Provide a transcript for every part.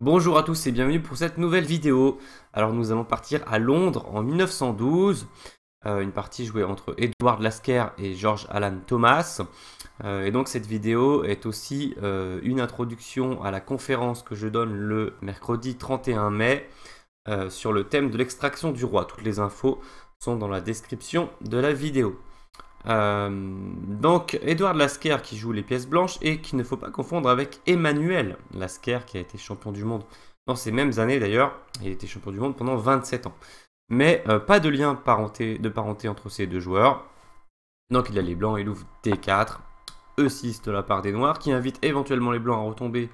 Bonjour à tous et bienvenue pour cette nouvelle vidéo. Alors nous allons partir à Londres en 1912, euh, une partie jouée entre Edward Lasker et George Alan Thomas. Euh, et donc cette vidéo est aussi euh, une introduction à la conférence que je donne le mercredi 31 mai sur le thème de l'extraction du roi. Toutes les infos sont dans la description de la vidéo. Euh, donc, Edouard Lasker qui joue les pièces blanches et qu'il ne faut pas confondre avec Emmanuel Lasker qui a été champion du monde dans ces mêmes années d'ailleurs. Il était champion du monde pendant 27 ans. Mais euh, pas de lien parenté, de parenté entre ces deux joueurs. Donc, il a les blancs, il ouvre D4, E6 de la part des noirs qui invite éventuellement les blancs à retomber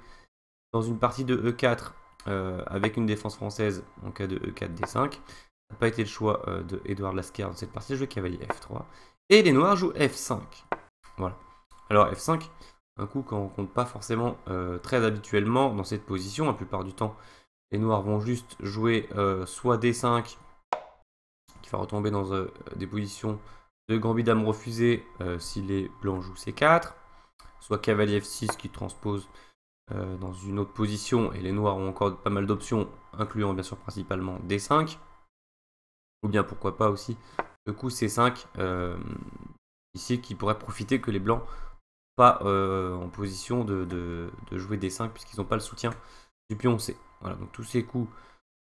dans une partie de E4 euh, avec une défense française en cas de E4, D5. Ça n'a pas été le choix de Lasker dans cette partie, vais cavalier F3. Et les noirs jouent F5. Voilà. Alors F5, un coup qu'on ne compte pas forcément euh, très habituellement dans cette position. La plupart du temps, les noirs vont juste jouer euh, soit D5, qui va retomber dans euh, des positions de gambit dame refusée si les blancs jouent C4, soit cavalier F6 qui transpose dans une autre position, et les noirs ont encore pas mal d'options, incluant bien sûr principalement D5, ou bien pourquoi pas aussi le coup C5 euh, ici qui pourrait profiter que les blancs pas euh, en position de, jouer D5 puisqu'ils n'ont pas le soutien du pion C. Voilà, donc tous ces coups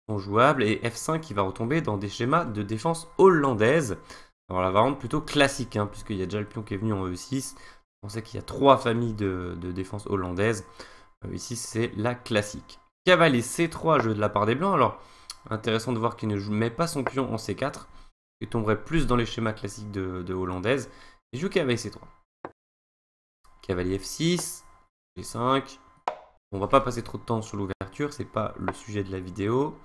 sont jouables et F5 qui va retomber dans des schémas de défense hollandaise. Alors la variante plutôt classique hein, puisqu'il y a déjà le pion qui est venu en E6. On sait qu'il y a trois familles de, défense hollandaise. Euh, ici c'est la classique. Cavalier C3, jeu de la part des blancs. Alors intéressant de voir qu'il ne met pas son pion en C4. Il tomberait plus dans les schémas classiques de, hollandaise. Et joue cavalier c3. Cavalier f6, g5. On va pas passer trop de temps sur l'ouverture, c'est pas le sujet de la vidéo.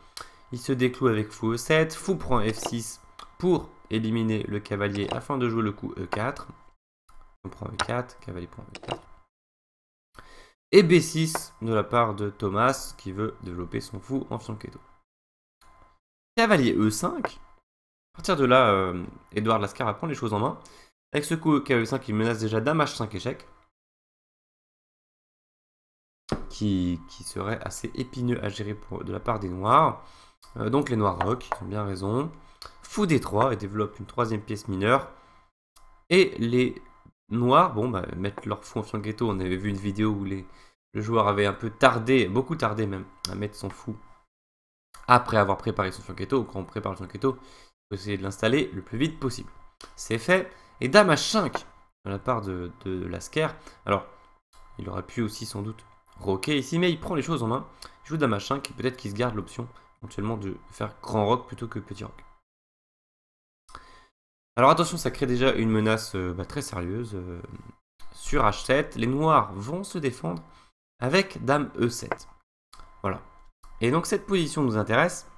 Il se décloue avec fou e7, fou prend f6 pour éliminer le cavalier afin de jouer le coup e4. On prend e4, cavalier prend e4. Et b6 de la part de Thomas qui veut développer son fou en keto Cavalier e5, à partir de là, Edouard euh, Lascar va les choses en main. Avec ce coup, KV5, qui menace déjà d'un 5 échecs. Qui, serait assez épineux à gérer de la part des Noirs. Euh, donc les Noirs rock, ils ont bien raison. Fou des 3 et développe une troisième pièce mineure. Et les Noirs, bon, bah, mettent leur fou en ghetto. On avait vu une vidéo où les, le joueur avait un peu tardé, beaucoup tardé même, à mettre son fou après avoir préparé son ghetto. Quand on prépare le ghetto, essayer de l'installer le plus vite possible. C'est fait. Et Dame H5 de la part de, Lasker. Alors, il aurait pu aussi sans doute roquer ici, mais il prend les choses en main. Il joue Dame H5 et peut-être qu'il se garde l'option éventuellement de faire grand rock plutôt que petit rock. Alors attention, ça crée déjà une menace euh, bah, très sérieuse. Euh, sur H7, les noirs vont se défendre avec Dame E7. Voilà. Et donc cette position nous intéresse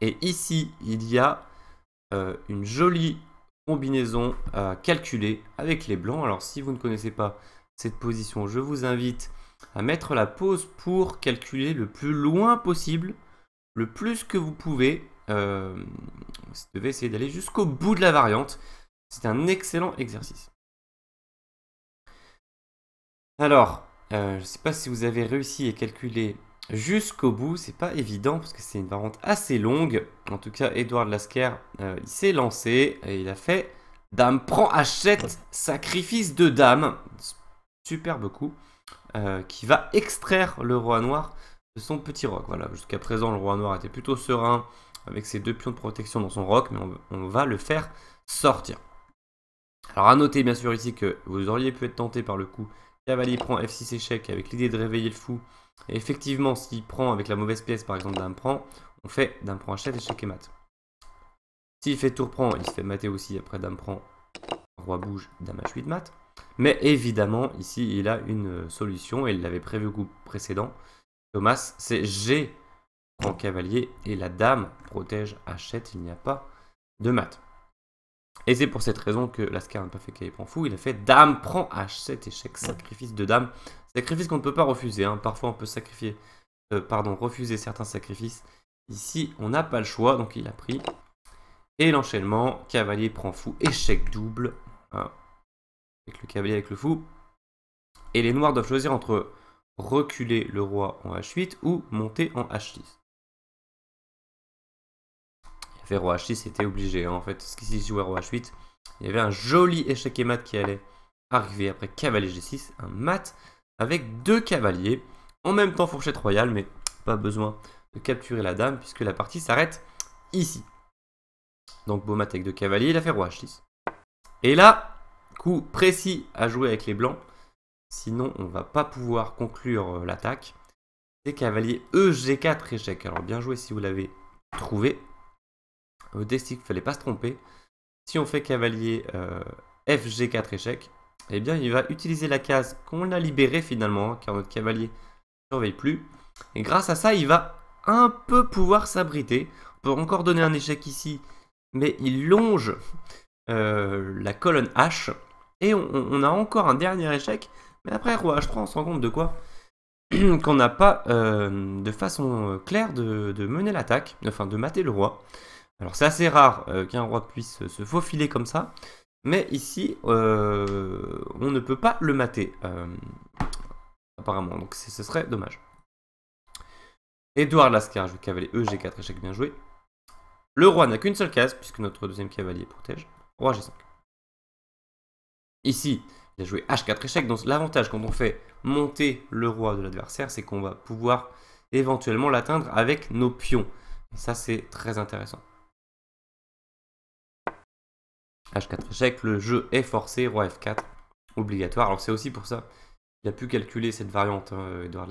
et ici, il y a euh, une jolie combinaison à calculer avec les blancs. Alors si vous ne connaissez pas cette position, je vous invite à mettre la pause pour calculer le plus loin possible, le plus que vous pouvez. Euh, vous devez essayer d'aller jusqu'au bout de la variante. C'est un excellent exercice. Alors, euh, je ne sais pas si vous avez réussi à calculer jusqu'au bout. C'est pas évident parce que c'est une variante assez longue. En tout cas, Edouard Lasker euh, il s'est lancé et il a fait Dame prend, achète, sacrifice de dame. Superbe coup. Euh, qui va extraire le roi noir de son petit roc. Voilà, jusqu'à présent, le roi noir était plutôt serein avec ses deux pions de protection dans son roc, mais on, on va le faire sortir. Alors à noter bien sûr ici que vous auriez pu être tenté par le coup cavalier prend F6 échec avec l'idée de réveiller le fou effectivement, s'il prend avec la mauvaise pièce, par exemple, dame prend, on fait dame prend achète, échec et mat. S'il fait tour prend, il se fait mater aussi après dame prend, roi bouge, dame h8 mat. Mais évidemment, ici, il a une euh, solution, et il l'avait prévu au coup précédent. Thomas, c'est G prend cavalier, et la dame protège achète, il n'y a pas de mat. Et c'est pour cette raison que Lascar n'a pas fait cavalier prend fou, il a fait dame prend h7, échec, sacrifice de dame Sacrifice qu'on ne peut pas refuser. Hein. Parfois, on peut sacrifier, euh, pardon, refuser certains sacrifices. Ici, on n'a pas le choix, donc il a pris. Et l'enchaînement, cavalier prend fou, échec double. Hein. Avec le cavalier, avec le fou. Et les noirs doivent choisir entre reculer le roi en h8 ou monter en h6. Il y avait roi h6, était obligé. Hein. en fait, ce qui s'est joué roi h8. Il y avait un joli échec et mat qui allait arriver après cavalier g6, un mat avec deux cavaliers. En même temps, fourchette royale, mais pas besoin de capturer la dame puisque la partie s'arrête ici. Donc Beaumat avec deux cavaliers, il a fait roi h6. Et là, coup précis à jouer avec les blancs, sinon on va pas pouvoir conclure euh, l'attaque. C'est cavalier EG4 échec. Alors bien joué si vous l'avez trouvé. Au destin, il fallait pas se tromper. Si on fait cavalier euh, FG4 échec, eh bien il va utiliser la case qu'on a libérée finalement, car notre cavalier ne surveille plus. Et grâce à ça, il va un peu pouvoir s'abriter. On peut encore donner un échec ici, mais il longe euh, la colonne H. Et on, a encore un dernier échec, mais après roi H3, on se rend compte de quoi Qu'on n'a pas euh, de façon euh, claire de, mener l'attaque, enfin de mater le roi. Alors c'est assez rare qu'un roi puisse se faufiler comme ça, mais ici, euh, on ne peut pas le mater, euh, apparemment. Donc ce serait dommage. Edouard Lascar vais cavalier EG4, échec bien joué. Le roi n'a qu'une seule case, puisque notre deuxième cavalier protège. Roi G5. Ici, il a joué H4 échec. Donc l'avantage quand on fait monter le roi de l'adversaire, c'est qu'on va pouvoir éventuellement l'atteindre avec nos pions. ça, c'est très intéressant. H4 échec, le jeu est forcé, roi F4, obligatoire. Alors c'est aussi pour ça qu'il a pu calculer cette variante, de hein, Edouard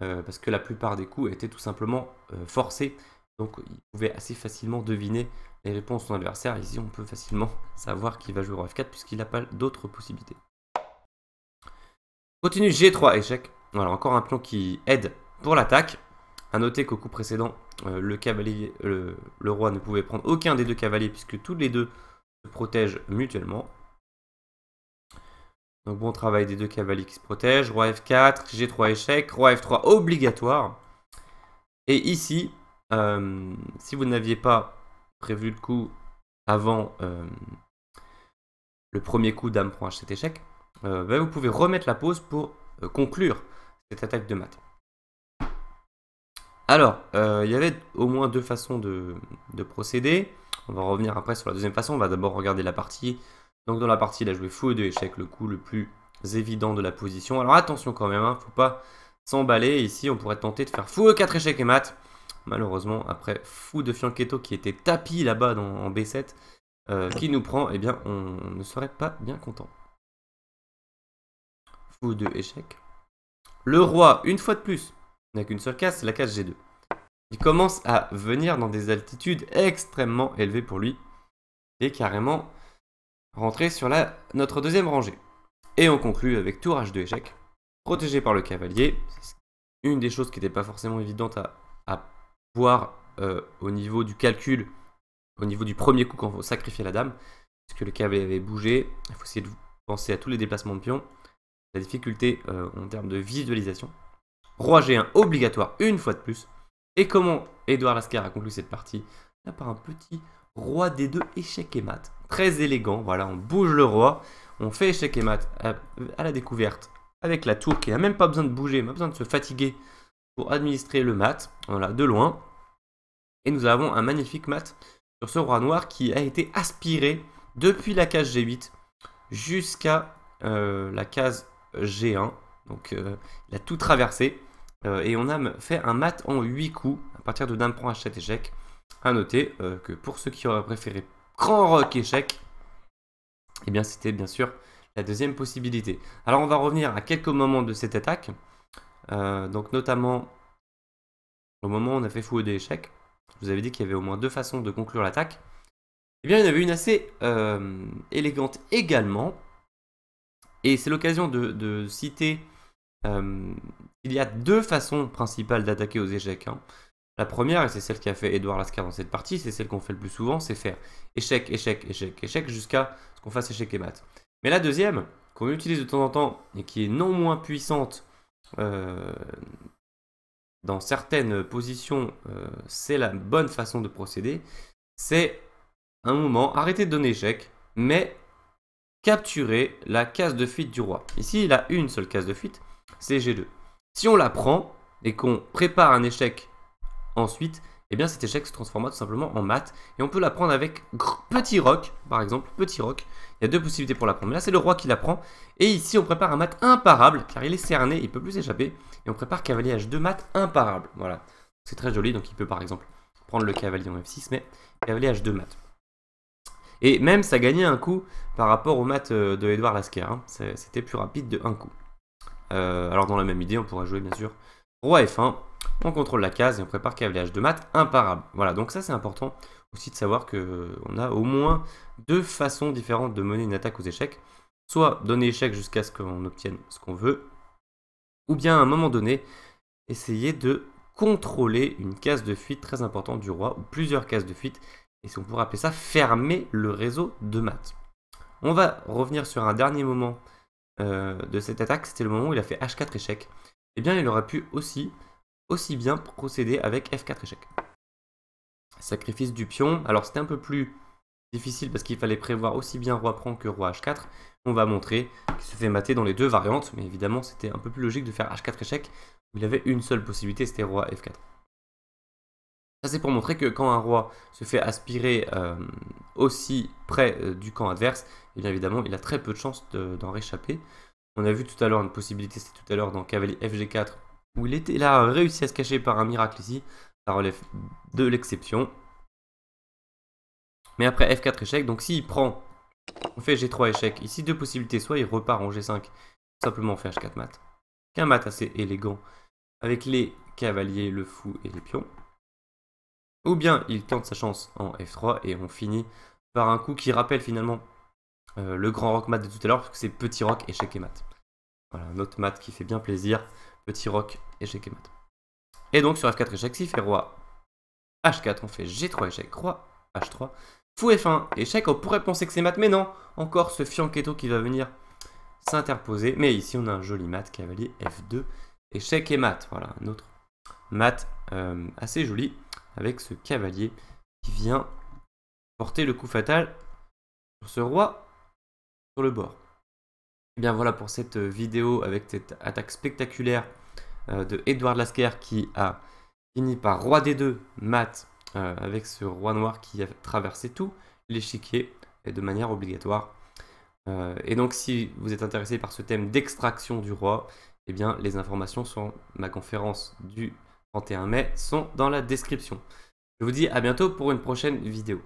euh, parce que la plupart des coups étaient tout simplement euh, forcés, donc il pouvait assez facilement deviner les réponses de son adversaire. Ici, on peut facilement savoir qu'il va jouer roi F4 puisqu'il n'a pas d'autres possibilités. Continue G3 échec. Voilà, encore un pion qui aide pour l'attaque. A noter qu'au coup précédent, euh, le, cavalier, le, roi ne pouvait prendre aucun des deux cavaliers puisque tous les deux se protègent mutuellement. Donc bon travail des deux cavaliers qui se protègent. Roi F4, G3 échec, Roi F3 obligatoire. Et ici, euh, si vous n'aviez pas prévu le coup avant euh, le premier coup dame prend h7 échec, euh, ben vous pouvez remettre la pause pour conclure cette attaque de mat. Alors, il y avait au moins deux façons de procéder. On va revenir après sur la deuxième façon. On va d'abord regarder la partie. Donc dans la partie, il a joué fou et deux échecs, le coup le plus évident de la position. Alors attention quand même, hein, faut pas s'emballer. Ici, on pourrait tenter de faire fou quatre 4 échecs et mat. Malheureusement, après fou de Fianchetto qui était tapis là-bas en B7, euh, qui nous prend, eh bien, on ne serait pas bien content. Fou deux échec. Le roi, une fois de plus, n'a qu'une seule case, c'est la case G2. Il commence à venir dans des altitudes extrêmement élevées pour lui et carrément rentrer sur la, notre deuxième rangée. Et on conclut avec tour H2 échec, protégé par le cavalier. Une des choses qui n'était pas forcément évidente à, voir euh, au niveau du calcul, au niveau du premier coup quand vous sacrifiez la dame, puisque le cavalier avait bougé. Il faut essayer de penser à tous les déplacements de pions. La difficulté euh, en termes de visualisation. Roi G1 obligatoire une fois de plus. Et comment Edouard Lascar a conclu cette partie Là, Par un petit roi des deux échec et mat. Très élégant, voilà, on bouge le roi, on fait échec et mat à, la découverte avec la tour qui n'a même pas besoin de bouger, pas besoin de se fatiguer pour administrer le mat. Voilà, de loin. Et nous avons un magnifique mat sur ce roi noir qui a été aspiré depuis la case G8 jusqu'à euh, la case G1. Donc euh, il a tout traversé. Euh, et on a fait un mat en 8 coups à partir de dame prend à échec. À noter euh, que pour ceux qui auraient préféré grand rock échec, eh bien c'était bien sûr la deuxième possibilité. Alors on va revenir à quelques moments de cette attaque. Euh, donc notamment au moment où on a fait fou des échecs, je vous avais dit qu'il y avait au moins deux façons de conclure l'attaque. Eh bien il y en avait une assez élégante également. Et c'est l'occasion de, citer euh, il y a deux façons principales d'attaquer aux échecs. Hein. La première, et c'est celle qu'a fait Edouard Lascar dans cette partie, c'est celle qu'on fait le plus souvent, c'est faire échec, échec, échec, échec, jusqu'à ce qu'on fasse échec et mat. Mais la deuxième, qu'on utilise de temps en temps, et qui est non moins puissante euh, dans certaines positions, euh, c'est la bonne façon de procéder, c'est un moment, arrêter de donner échec, mais capturer la case de fuite du roi. Ici, il a une seule case de fuite, c'est G2. Si on la prend et qu'on prépare un échec ensuite, eh bien cet échec se transforme tout simplement en mat. Et on peut la prendre avec petit roc, par exemple, petit roc. Il y a deux possibilités pour la prendre. là, c'est le roi qui la prend. Et ici, on prépare un mat imparable, car il est cerné, il ne peut plus échapper. Et on prépare cavalier H2, mat imparable. Voilà. C'est très joli, donc il peut par exemple prendre le cavalier en F6, mais cavalier H2 mat. Et même, ça gagnait un coup par rapport au mat euh, de Edouard Lasker, hein. C'était plus rapide de un coup. Euh, alors dans la même idée, on pourra jouer bien sûr Roi F1, on contrôle la case et on prépare cavalier H de maths imparable. Voilà, donc ça c'est important aussi de savoir qu'on euh, a au moins deux façons différentes de mener une attaque aux échecs. Soit donner échec jusqu'à ce qu'on obtienne ce qu'on veut, ou bien à un moment donné, essayer de contrôler une case de fuite très importante du roi, ou plusieurs cases de fuite, et si on pourrait appeler ça fermer le réseau de maths. On va revenir sur un dernier moment euh, de cette attaque, c'était le moment où il a fait H4 échec. et eh bien, il aurait pu aussi, aussi bien procéder avec F4 échec. Sacrifice du pion. Alors, c'était un peu plus difficile parce qu'il fallait prévoir aussi bien roi prend que roi H4. On va montrer qu'il se fait mater dans les deux variantes, mais évidemment, c'était un peu plus logique de faire H4 échec. il avait une seule possibilité, c'était roi F4. Ça, c'est pour montrer que quand un roi se fait aspirer euh, aussi près euh, du camp adverse, et eh bien évidemment, il a très peu de chances d'en réchapper. On a vu tout à l'heure une possibilité, c'était tout à l'heure dans Cavalier FG4, où il était là, réussi à se cacher par un miracle ici. Ça relève de l'exception. Mais après F4 échec, donc s'il prend, on fait G3 échec. Ici, deux possibilités, soit il repart en G5, simplement on fait H4 mat. un mat assez élégant, avec les cavaliers, le fou et les pions. Ou bien il tente sa chance en F3 et on finit par un coup qui rappelle finalement euh, le grand rock mat de tout à l'heure, parce que c'est petit rock, échec et mat. Voilà, un autre mat qui fait bien plaisir. Petit rock, échec et mat. Et donc sur F4 échec, si fait roi H4, on fait G3 échec, roi H3. Fou F1, échec, on pourrait penser que c'est mat, mais non, encore ce fianchetto qui va venir s'interposer. Mais ici, on a un joli mat, cavalier F2, échec et mat. Voilà, un autre mat euh, assez joli avec ce cavalier qui vient porter le coup fatal sur ce roi sur le bord. Et eh bien voilà pour cette vidéo avec cette attaque spectaculaire euh, de Edouard Lasker qui a fini par roi des deux, mat euh, avec ce roi noir qui a traversé tout l'échiquier et de manière obligatoire. Euh, et donc si vous êtes intéressé par ce thème d'extraction du roi, eh bien les informations sont ma conférence du 31 mai sont dans la description. Je vous dis à bientôt pour une prochaine vidéo.